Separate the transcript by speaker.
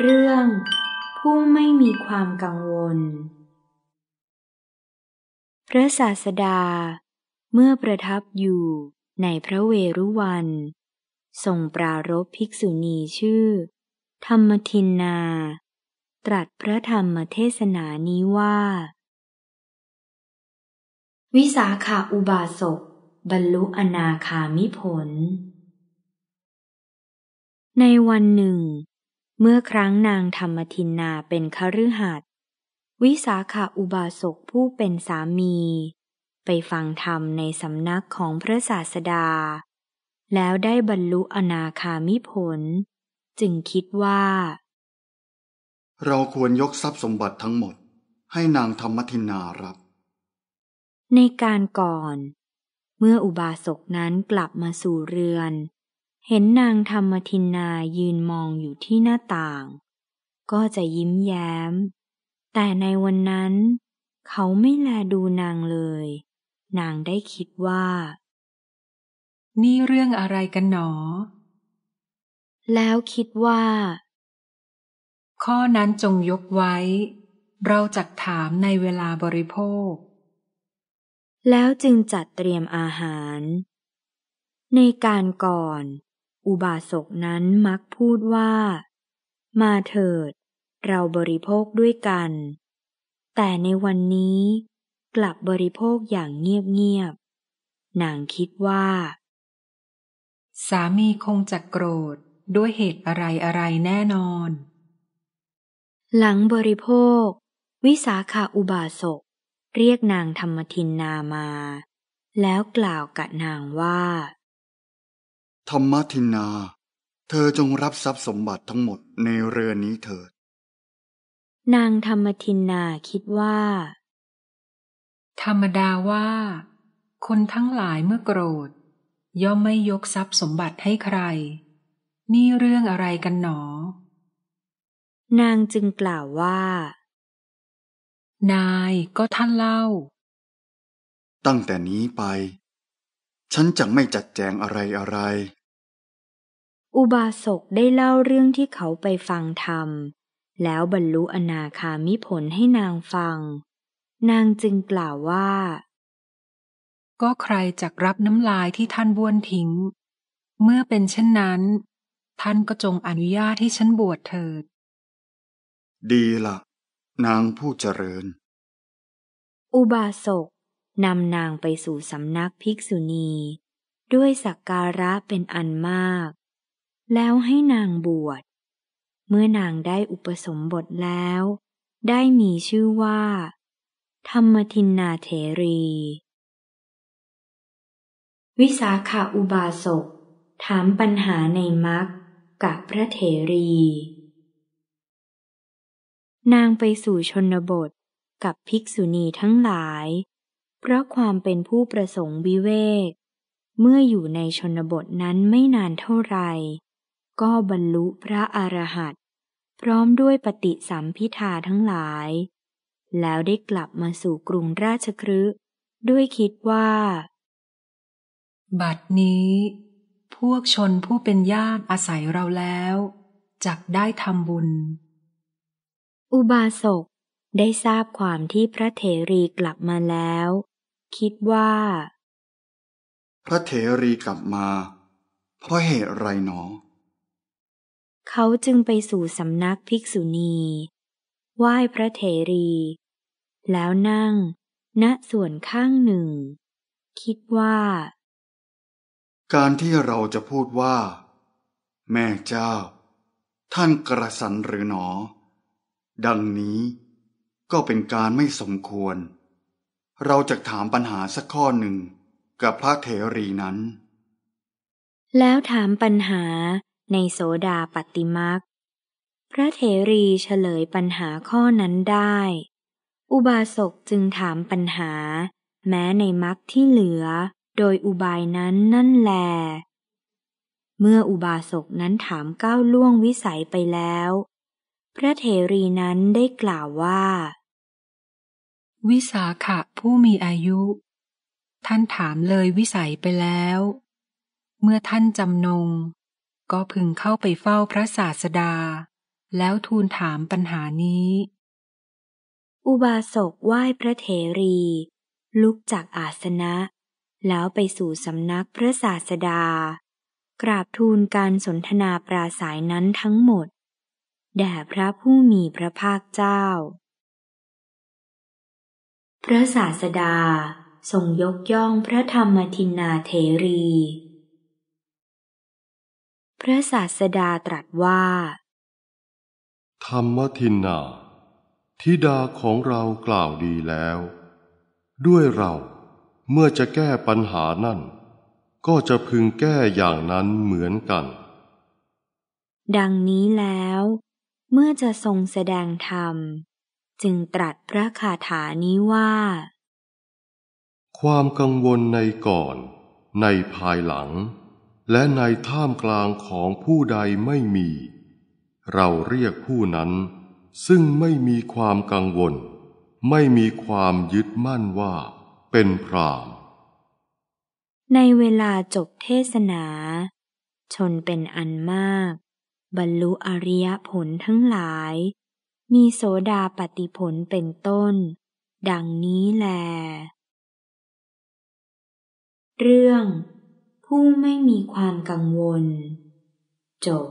Speaker 1: เรื่องผู้ไม่มีความกังวล พระศาสดาเมื่อประทับอยู่ในพระเวรุวันทรงปรารบภิกษุณีชื่อ ธรรมทินนา ตรัสพระธรรมเทศนานี้ว่า วิสาขาอุบาสก บรรลุอนาคามิผล ในวันหนึ่งเมื่อครั้งนางธรรมทินนาเป็นคฤหัสวิสาขาอุบาสกผู้เป็นสามี ไปฟังธรรมในสำนักของพระศาสดา แล้วได้บรรลุอนาคามิผล จึงคิดว่า
Speaker 2: เราควรยกทรัพย์สมบัติทั้งหมดให้นางธรรมทินนารับ
Speaker 1: ในการก่อน เมื่ออุบาสกนั้นกลับมาสู่เรือนเห็นนางธรรมทินนา ยืนมองอยู่ที่หน้าต่าง ก็จะยิ้มแย้ม แต่ในวันนั้น เขาไม่แลดูนางเลย นางได้คิดว่า นี
Speaker 3: ่เรื่องอะไรกันหนอ แล้วคิดว่า ข้อนั้นจงยกไว้ เราจักถามในเวลาบริโภค แล้วจึงจัดเตรียมอาหาร
Speaker 1: ในการก่อนอุบาสกนั้นมักพูดว่า มาเถิดเราบริโภคด้วยกัน แต่ในวันนี้
Speaker 3: กลับบริโภคอย่างเงียบๆนางคิดว่า สามีคงจะโกรธด้วยเหตุอะไรอะไรแน่นอน หลังบริโภค วิสาขาอุบาสก
Speaker 1: เรียกนางธรรมทินนามา แล้วกล่าวกับนางว่า
Speaker 2: ธรรมทินา เธอจงรับทรัพย์สมบัติทั้งหมดในเรือนี้เถิด
Speaker 1: นางธรรมทินนาคิดว่า
Speaker 3: ธรรมดาว่า คนทั้งหลายเมื่อโกรธ ย่อมไม่ยกทรัพย์สมบัติให้ใคร นี่เรื่องอะไรกันหนอ นางจึงกล่าวว่า นายก็ท่านเล
Speaker 1: ่า
Speaker 2: ตั้งแต่นี้ไปฉันจะไม่จัดแจงอะไรอะไร
Speaker 1: อุบาสกได้เล่าเรื่องที่เขาไปฟังธรรมแล้วบรรลุอนาคามิผลให้นางฟัง นางจึ
Speaker 3: งกล่าวว่า ก็ใครจักรับน้ำลายที่ท่านบ้วนทิ้ง เมื่อเป็นเช่นนั้น ท่านก็จงอนุญาตให้ฉันบวชเถิด
Speaker 2: ดีละ่ะ นางผู้เจริญ
Speaker 1: อุบาสกนำนางไปสู่สำนักภิกษุณีด้วยสักการะเป็นอันมาก แล้วให้นางบวช เมื่อนางได้อุปสมบทแล้ว ได้มีชื่อว่า ธรรมทินนาเถรี วิสาขาอุบาสก ถามปัญหาในมรรคกับพระเถรี นางไปสู่ชนบทกับภิกษุณีทั้งหลายเพราะความเป็นผู้ประสงค์วิเวก เมื่ออยู่ในชนบทนั้นไม่นานเท่าไหร่ก็บรรลุพระอรหันต์พร้อมด้วยปฏิสัมพิธาทั้งหลาย แล้วได้กลับมาสู่กรุงราชครืด้วยคิดว่า
Speaker 3: บัดนี้ พวกชนผู้เป็นญาติอาศัยเราแล้ว จักได้ทำบุญ
Speaker 1: อุบาสกได้ทราบความที่พระเถรีกลับมาแล้วคิดว่า
Speaker 2: พระเถรีกลับมา เพราะเหตุไรหนอ
Speaker 1: เขาจึงไปสู่สำนักภิกษุณีไหว้พระเถรี แล้วนั่งณส่วนข้างหนึ่ง คิดว่า
Speaker 2: การที่เราจะพูดว่า แม่เจ้า ท่านกระสันหรือหนอ ดังนี้ก็เป็นการไม่สมควรเราจะถามปัญหาสักข้อหนึ่ง กับพระเถรีนั้น
Speaker 1: แล้วถามปัญหาในโสดาปฏิมัก พระเถรีเฉลยปัญหาข้อนั้นได้ อุบาสกจึงถามปัญหา แม้ในมักที่เหลือ โดยอุบายนั้นนั่นแล เมื่ออุบาสกนั้นถามก้าวล่วงวิสัยไปแล้ว
Speaker 3: พระเถรีนั้นได้กล่าวว่าวิสาขะผู้มีอายุ ท่านถามเลยวิสัยไปแล้ว เมื่อท่านจำนง ก็พึงเข้าไปเฝ้าพระศาสดา แล้วทูลถามปัญหานี้
Speaker 1: อุบาสกไหว้พระเถรี ลุกจากอาสนะ แล้วไปสู่สำนักพระศาสดา กราบทูลการสนทนาปราศัยนั้นทั้งหมดแด่พระผู้มีพระภาคเจ้าพระศาสดาทรงยกย่องพระธรรมทินนาเทรี พระศาสดาตรัสว่า
Speaker 2: ธรรมทินนาทิดาของเรากล่าวดีแล้ว ด้วยเราเมื่อจะแก้ปัญหานั่น ก็จะพึงแก้อย่างนั้นเหมือนกัน
Speaker 1: ดังนี้แล้ว เมื่อจะทรงแสดงธรรมจึงตรัสพระคาถานี้ว่า
Speaker 2: ความกังวลในก่อน ในภายหลัง และในท่ามกลางของผู้ใดไม่มี เราเรียกผู้นั้น ซึ่งไม่มีความกังวล ไม่มีความยึดมั่นว่าเป็นพราม
Speaker 1: ในเวลาจบเทศนา ชนเป็นอันมาก บรรลุอริยผลทั้งหลายมีโสดาปฏิผลเป็นต้น ดังนี้แล เรื่องผู้ไม่มีความกังวล จบ